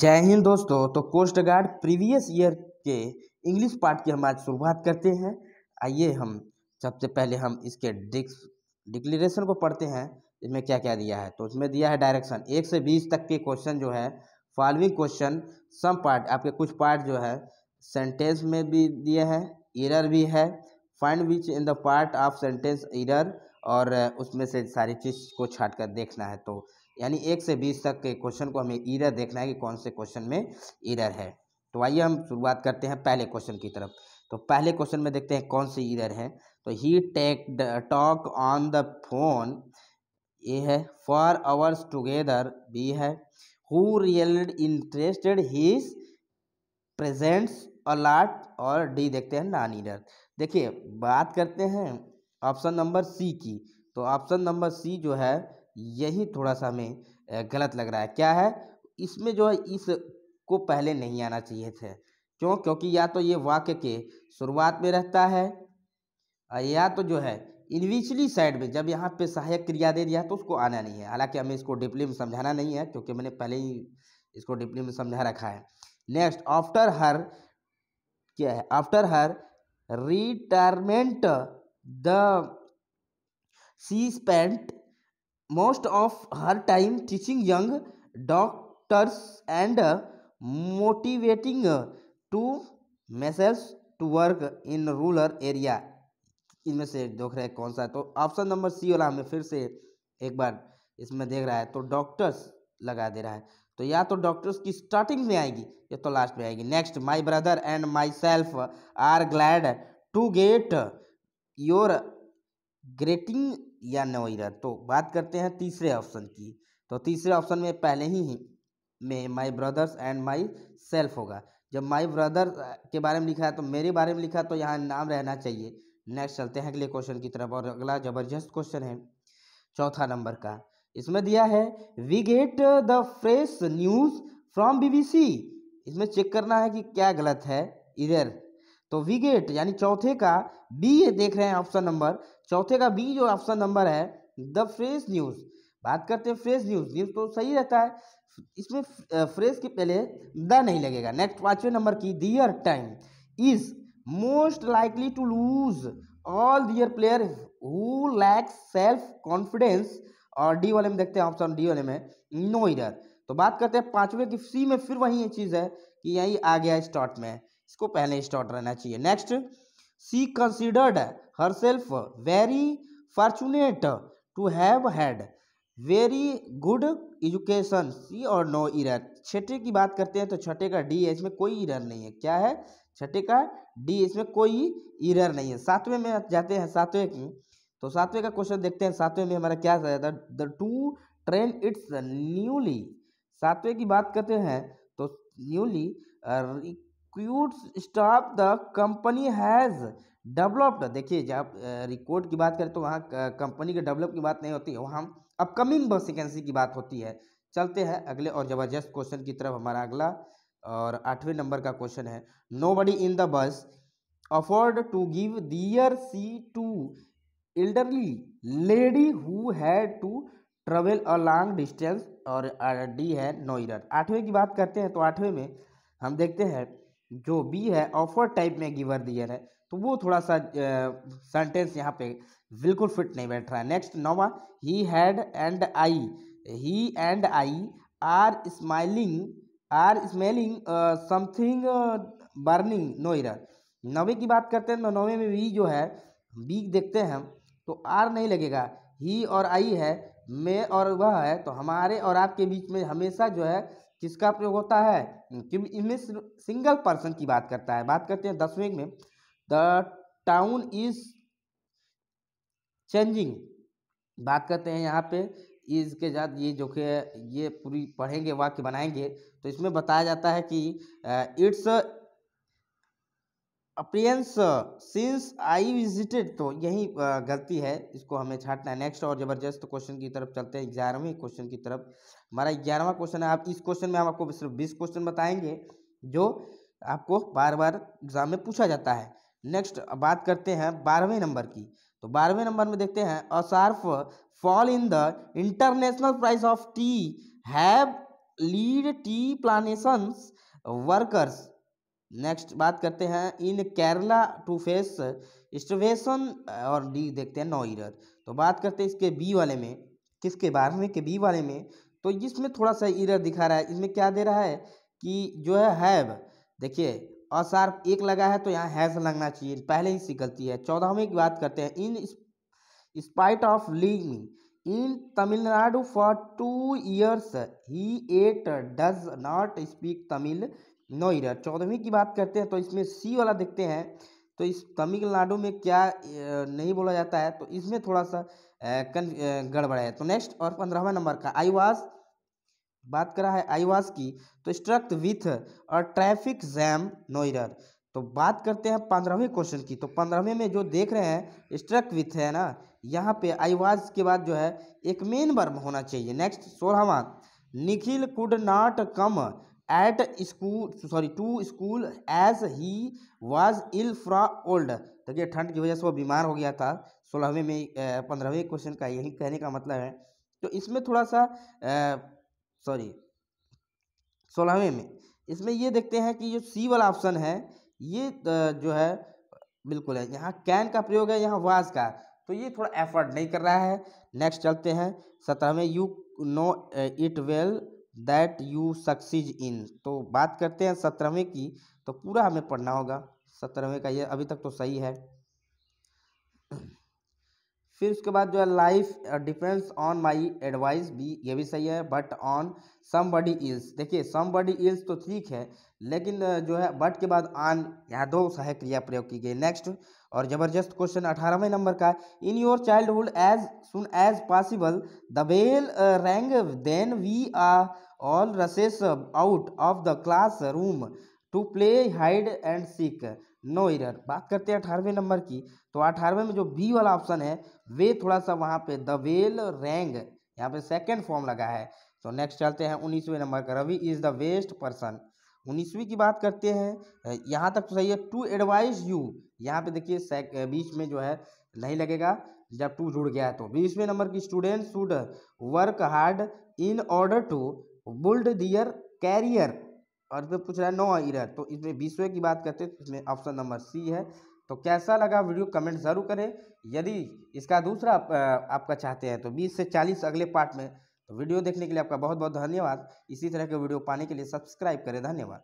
जय हिंद दोस्तों तो कोस्ट गार्ड प्रीवियस ईयर के इंग्लिश पार्ट की हम आज शुरुआत करते हैं आइए हम सबसे पहले हम इसके डिक्लेरेशन को पढ़ते हैं इसमें क्या क्या दिया है तो इसमें दिया है डायरेक्शन एक से बीस तक के क्वेश्चन जो है फॉलोइंग क्वेश्चन सम पार्ट आपके कुछ पार्ट जो है सेंटेंस में भी दिए हैं इरर भी है find which in the part of sentence error और उसमें से सारी चीज़ को छाट कर देखना है तो यानी एक से बीस तक के क्वेश्चन को हमें ईरर देखना है कि कौन से क्वेश्चन में ईरर है तो आइए हम शुरुआत करते हैं पहले क्वेश्चन की तरफ तो पहले क्वेश्चन में देखते हैं कौन से ईरर तो है तो he take talk on the phone A है फॉर आवर्स टुगेदर बी है who really interested he presents a lot और डी देखते हैं नॉन ईरर देखिए बात करते हैं ऑप्शन नंबर सी की तो ऑप्शन नंबर सी जो है यही थोड़ा सा हमें गलत लग रहा है क्या है इसमें जो है इस को पहले नहीं आना चाहिए थे क्यों क्योंकि या तो ये वाक्य के शुरुआत में रहता है या तो जो है इनविचली साइड में जब यहाँ पे सहायक क्रिया दे दिया तो उसको आना नहीं है हालांकि हमें इसको डिप्ली में समझाना नहीं है क्योंकि मैंने पहले ही इसको डिप्ली में समझा रखा है नेक्स्ट आफ्टर हर क्या है after her retirement the she spent most of her time teaching young doctors and motivating to message to work in rural area इनमें से देख रहे हैं कौन सा है तो ऑप्शन नंबर सी वाला हमें फिर से एक बार इसमें देख रहा है तो डॉक्टर्स लगा दे रहा है तो या तो डॉक्टर्स की स्टार्टिंग में आएगी या तो लास्ट में आएगी next my brother and myself are glad to get your greeting या नोएडा तो बात करते हैं तीसरे ऑप्शन की तो तीसरे ऑप्शन में पहले ही में my brothers and myself होगा जब माई ब्रदर के बारे में लिखा है तो मेरे बारे में लिखा तो यहाँ नाम रहना चाहिए नेक्स्ट चलते हैं अगले क्वेश्चन की तरफ और अगला जबरदस्त क्वेश्चन है चौथा नंबर का इसमें दिया है we get the fresh news from BBC इसमें चेक करना है कि क्या गलत है इधर तो वी गेट यानी चौथे का बी ये देख रहे हैं ऑप्शन नंबर चौथे का बी जो ऑप्शन नंबर है द फ्रेश न्यूज़ बात करते हैं फ्रेश न्यूज़ न्यूज़ तो सही रहता है इसमें फ्रेश के पहले द नहीं लगेगा नेक्स्ट पाँचवें नंबर की their team is most likely to lose all their player who lack self confidence और डी वाले में देखते हैं ऑप्शन डी वाले में नो इधर तो बात करते हैं पाँचवें की सी में फिर वही चीज़ है कि यही आ गया स्टॉट में इसको पहले स्टॉट रहना चाहिए next she considered herself very fortunate to have had very good education she और नो इरर छठे की बात करते हैं तो छठे का डी है इसमें कोई इरर नहीं है क्या है छठे का डी इसमें कोई इरर नहीं है सातवें में जाते हैं सातवें की तो सातवें का क्वेश्चन देखते हैं सातवें में हमारा क्या था the to train its newly सातवें की बात करते हैं तो newly recruit staff the company has developed देखिए जब रिकॉर्ड की बात करें तो वहाँ कंपनी के डेवलप की बात नहीं होती है वहाँ अपकमिंग वैकेंसी की बात होती है चलते हैं अगले और ज़बरदस्त क्वेश्चन की तरफ हमारा अगला और आठवें नंबर का क्वेश्चन है nobody in the bus afford to give their seat to elderly lady who had to travel a long distance और डी है नोइरर आठवें की बात करते हैं तो आठवें में हम देखते हैं जो बी है ऑफर टाइप में गिवर दियर है तो वो थोड़ा सा सेंटेंस यहाँ पे बिल्कुल फिट नहीं बैठ रहा है नेक्स्ट नोवा he had and I he and I are smiling are smelling something burning no error नोवे की बात करते हैं तो नोवे में भी जो है बी देखते हैं तो आर नहीं लगेगा ही और आई है मैं और वह है तो हमारे और आपके बीच में हमेशा जो है किसका प्रयोग होता है क्योंकि इनमें सिंगल पर्सन की बात करता है बात करते हैं दसवें में द टाउन इज चेंजिंग बात करते हैं यहाँ पे इसके साथ ये जो कि ये पूरी पढ़ेंगे वाक्य बनाएंगे तो इसमें बताया जाता है कि it's appearance since I visited तो यही गलती है इसको हमें छाटना है नेक्स्ट और ज़बरदस्त क्वेश्चन की तरफ चलते हैं ग्यारहवें क्वेश्चन की तरफ हमारा ग्यारहवा क्वेश्चन है आप इस क्वेश्चन में हम आपको सिर्फ बीस क्वेश्चन बताएंगे जो आपको बार बार एग्जाम में पूछा जाता है नेक्स्ट बात करते हैं बारहवें नंबर की तो बारहवें नंबर में देखते हैं a sharp fall in the international price of tea have lead tea plantation workers next बात करते हैं in Kerala to face station और डी देखते हैं नो ईरर तो बात करते हैं इसके बी वाले में किसके बारहवें के बी वाले में तो इसमें थोड़ा सा ईरर दिखा रहा है इसमें क्या दे रहा है कि जो है हैव देखिए असार एक लगा है तो यहाँ हैज लगना चाहिए पहले ही सी गलती है चौदहवीं की बात करते हैं in spite of living in Tamil Nadu for two years he yet does not speak Tamil no error चौदहवीं की बात करते हैं तो इसमें सी वाला देखते हैं तो इस तमिलनाडु में क्या नहीं बोला जाता है तो इसमें थोड़ा सा गड़बड़ है तो नेक्स्ट और पंद्रहवा नंबर का आई वॉज बात करा है आई की तो स्ट्रक्ट विथ और ट्रैफिक जैम नोइर तो बात करते हैं पंद्रहवें क्वेश्चन की तो पंद्रहवें में जो देख रहे हैं स्ट्रक विथ है ना यहाँ पे आई के बाद जो है एक मेन वर्म होना चाहिए नेक्स्ट सोलहवा Nikhil could not come at school sorry to school as he was ill फ्रा ओल्ड देखिए ठंड की वजह से वो बीमार हो गया था सोलहवें में पंद्रहवें क्वेश्चन का यही कहने का मतलब है तो इसमें थोड़ा सा सॉरी सोलहवें में इसमें ये देखते हैं कि जो सी वाला ऑप्शन है ये जो है बिल्कुल है यहाँ कैन का प्रयोग है यहाँ वाज का तो ये थोड़ा एफर्ट नहीं कर रहा है नेक्स्ट चलते हैं सत्रहवें you know it well that you succeed in तो बात करते हैं सत्रहवें की तो पूरा हमें पढ़ना होगा सत्रहवें का ये अभी तक तो सही है फिर उसके बाद जो है life depends on my advice भी ये भी सही है but on somebody else देखिए सम बडी इल्स तो ठीक है लेकिन uh, जो है बट के बाद ऑन यहाँ दो सहायक क्रिया प्रयोग की गई नेक्स्ट और ज़बरदस्त क्वेश्चन अठारहवें नंबर का in your childhood as soon as possible the bell rang then we are all rushed out of the class room to play hide and seek no error बात करते हैं अठारहवें नंबर की तो अठारहवें में जो बी वाला ऑप्शन है वे थोड़ा सा वहाँ पे द वेल रैंग यहाँ पे सेकेंड फॉर्म लगा है तो नेक्स्ट चलते हैं उन्नीसवें नंबर का Ravi is the best person उन्नीसवीं की बात करते हैं यहाँ तक तो सही है टू एडवाइज यू यहाँ पे देखिए बीच में जो है नहीं लगेगा जब टू जुड़ गया है तो बीसवें नंबर की student should work hard in order to build their career और इसमें पूछ रहा है नो इरर तो इसमें बीसवें की बात करते हैं तो इसमें ऑप्शन नंबर सी है तो कैसा लगा वीडियो कमेंट ज़रूर करें यदि इसका दूसरा आपका चाहते हैं तो 20 से 40 अगले पार्ट में तो वीडियो देखने के लिए आपका बहुत बहुत धन्यवाद इसी तरह के वीडियो पाने के लिए सब्सक्राइब करें धन्यवाद